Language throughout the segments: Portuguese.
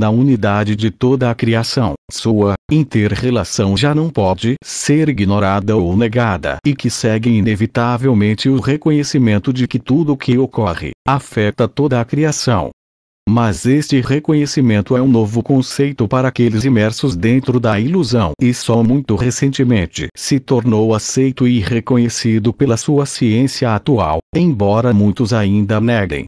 na unidade de toda a criação. Sua inter-relação já não pode ser ignorada ou negada e que segue inevitavelmente o reconhecimento de que tudo o que ocorre afeta toda a criação. Mas este reconhecimento é um novo conceito para aqueles imersos dentro da ilusão e só muito recentemente se tornou aceito e reconhecido pela sua ciência atual, embora muitos ainda neguem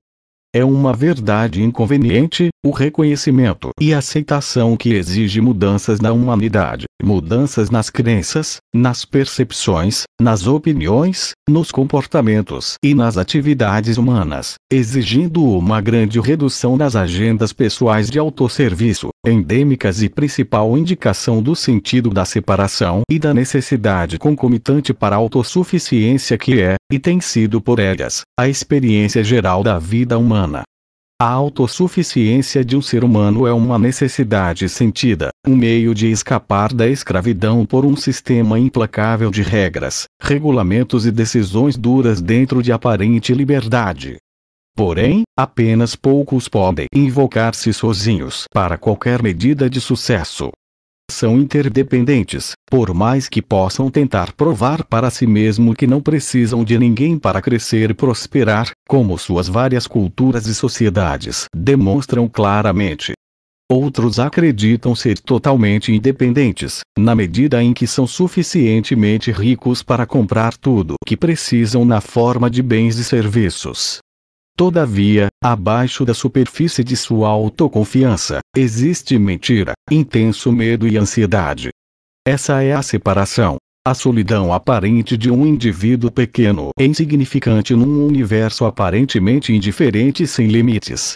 é uma verdade inconveniente, o reconhecimento e aceitação que exige mudanças na humanidade mudanças nas crenças, nas percepções, nas opiniões, nos comportamentos e nas atividades humanas, exigindo uma grande redução nas agendas pessoais de autosserviço, endêmicas e principal indicação do sentido da separação e da necessidade concomitante para a autossuficiência que é, e tem sido por elas, a experiência geral da vida humana. A autossuficiência de um ser humano é uma necessidade sentida, um meio de escapar da escravidão por um sistema implacável de regras, regulamentos e decisões duras dentro de aparente liberdade. Porém, apenas poucos podem invocar-se sozinhos para qualquer medida de sucesso são interdependentes, por mais que possam tentar provar para si mesmo que não precisam de ninguém para crescer e prosperar, como suas várias culturas e sociedades demonstram claramente. Outros acreditam ser totalmente independentes, na medida em que são suficientemente ricos para comprar tudo o que precisam na forma de bens e serviços Todavia, abaixo da superfície de sua autoconfiança, existe mentira, intenso medo e ansiedade. Essa é a separação. A solidão aparente de um indivíduo pequeno, insignificante num universo aparentemente indiferente e sem limites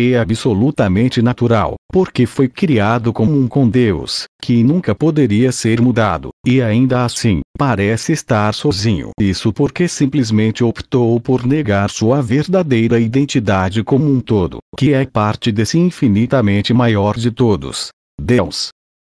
é absolutamente natural, porque foi criado como um com Deus, que nunca poderia ser mudado, e ainda assim, parece estar sozinho. Isso porque simplesmente optou por negar sua verdadeira identidade como um todo, que é parte desse infinitamente maior de todos. Deus.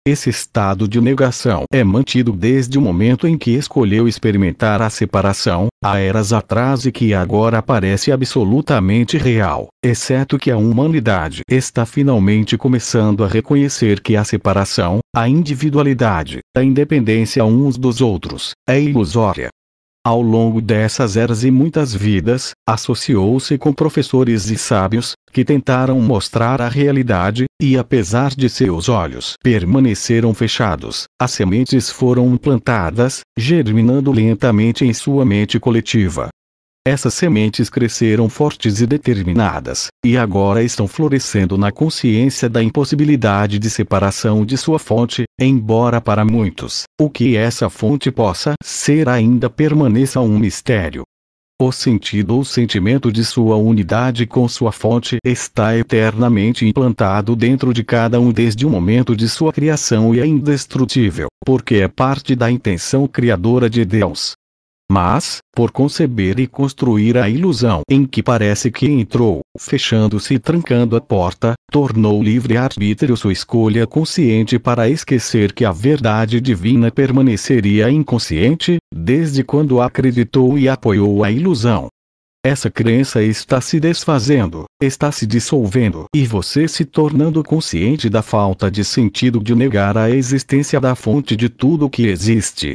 Esse estado de negação é mantido desde o momento em que escolheu experimentar a separação, há eras atrás e que agora parece absolutamente real, exceto que a humanidade está finalmente começando a reconhecer que a separação, a individualidade, a independência uns dos outros, é ilusória. Ao longo dessas eras e muitas vidas, associou-se com professores e sábios, que tentaram mostrar a realidade, e apesar de seus olhos permaneceram fechados, as sementes foram plantadas, germinando lentamente em sua mente coletiva. Essas sementes cresceram fortes e determinadas, e agora estão florescendo na consciência da impossibilidade de separação de sua fonte, embora para muitos, o que essa fonte possa ser ainda permaneça um mistério. O sentido ou sentimento de sua unidade com sua fonte está eternamente implantado dentro de cada um desde o momento de sua criação e é indestrutível, porque é parte da intenção criadora de Deus mas, por conceber e construir a ilusão em que parece que entrou, fechando-se e trancando a porta, tornou livre-arbítrio sua escolha consciente para esquecer que a verdade divina permaneceria inconsciente, desde quando acreditou e apoiou a ilusão. Essa crença está se desfazendo, está se dissolvendo e você se tornando consciente da falta de sentido de negar a existência da fonte de tudo que existe.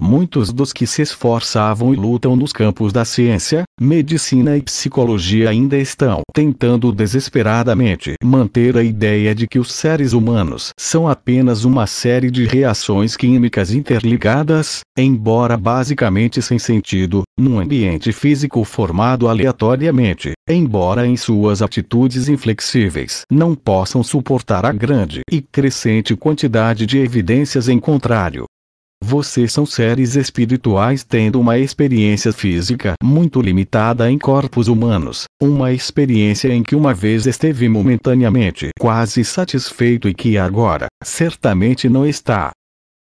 Muitos dos que se esforçavam e lutam nos campos da ciência, medicina e psicologia ainda estão tentando desesperadamente manter a ideia de que os seres humanos são apenas uma série de reações químicas interligadas, embora basicamente sem sentido, num ambiente físico formado aleatoriamente, embora em suas atitudes inflexíveis não possam suportar a grande e crescente quantidade de evidências em contrário vocês são seres espirituais tendo uma experiência física muito limitada em corpos humanos, uma experiência em que uma vez esteve momentaneamente quase satisfeito e que agora, certamente não está.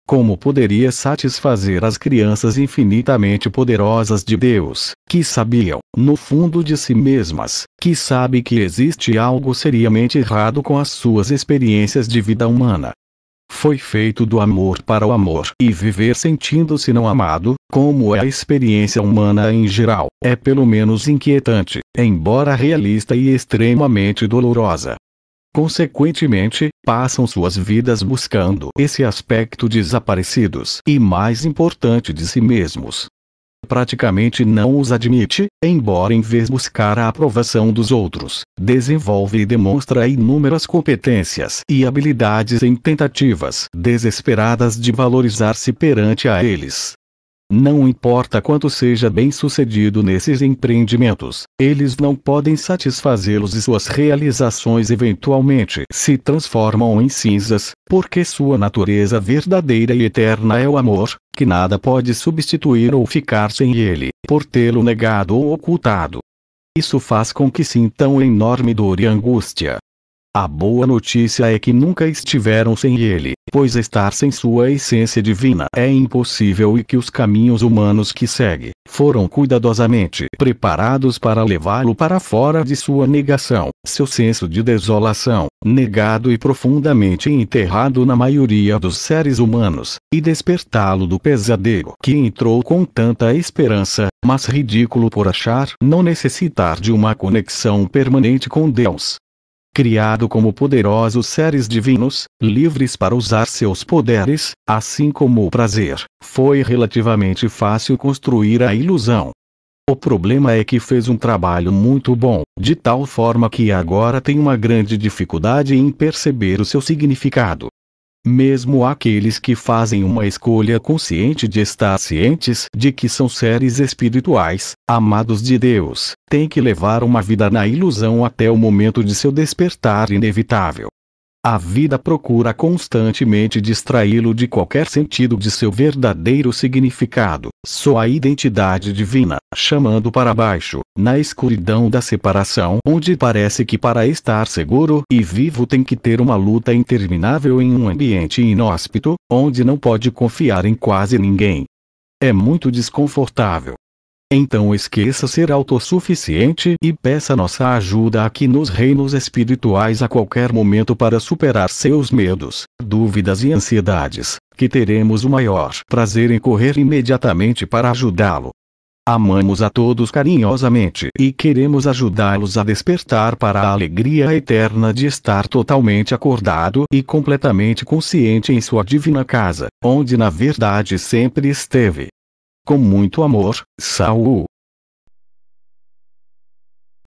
Como poderia satisfazer as crianças infinitamente poderosas de Deus, que sabiam, no fundo de si mesmas, que sabe que existe algo seriamente errado com as suas experiências de vida humana, foi feito do amor para o amor. E viver sentindo-se não amado, como é a experiência humana em geral, é pelo menos inquietante, embora realista e extremamente dolorosa. Consequentemente, passam suas vidas buscando esse aspecto desaparecidos e mais importante de si mesmos, praticamente não os admite, embora em vez buscar a aprovação dos outros, desenvolve e demonstra inúmeras competências e habilidades em tentativas desesperadas de valorizar-se perante a eles. Não importa quanto seja bem-sucedido nesses empreendimentos, eles não podem satisfazê-los e suas realizações eventualmente se transformam em cinzas, porque sua natureza verdadeira e eterna é o amor, que nada pode substituir ou ficar sem ele, por tê-lo negado ou ocultado. Isso faz com que sintam enorme dor e angústia, a boa notícia é que nunca estiveram sem ele, pois estar sem sua essência divina é impossível e que os caminhos humanos que segue foram cuidadosamente preparados para levá-lo para fora de sua negação, seu senso de desolação, negado e profundamente enterrado na maioria dos seres humanos, e despertá-lo do pesadelo que entrou com tanta esperança, mas ridículo por achar não necessitar de uma conexão permanente com Deus, criado como poderosos seres divinos, livres para usar seus poderes, assim como o prazer, foi relativamente fácil construir a ilusão. O problema é que fez um trabalho muito bom, de tal forma que agora tem uma grande dificuldade em perceber o seu significado. Mesmo aqueles que fazem uma escolha consciente de estar cientes de que são seres espirituais, amados de Deus, têm que levar uma vida na ilusão até o momento de seu despertar inevitável. A vida procura constantemente distraí-lo de qualquer sentido de seu verdadeiro significado, sua identidade divina, chamando para baixo, na escuridão da separação, onde parece que para estar seguro e vivo tem que ter uma luta interminável em um ambiente inóspito, onde não pode confiar em quase ninguém. É muito desconfortável, então esqueça ser autossuficiente e peça nossa ajuda aqui nos reinos espirituais a qualquer momento para superar seus medos, dúvidas e ansiedades, que teremos o maior prazer em correr imediatamente para ajudá-lo. Amamos a todos carinhosamente e queremos ajudá-los a despertar para a alegria eterna de estar totalmente acordado e completamente consciente em sua divina casa, onde na verdade sempre esteve com muito amor, Saul,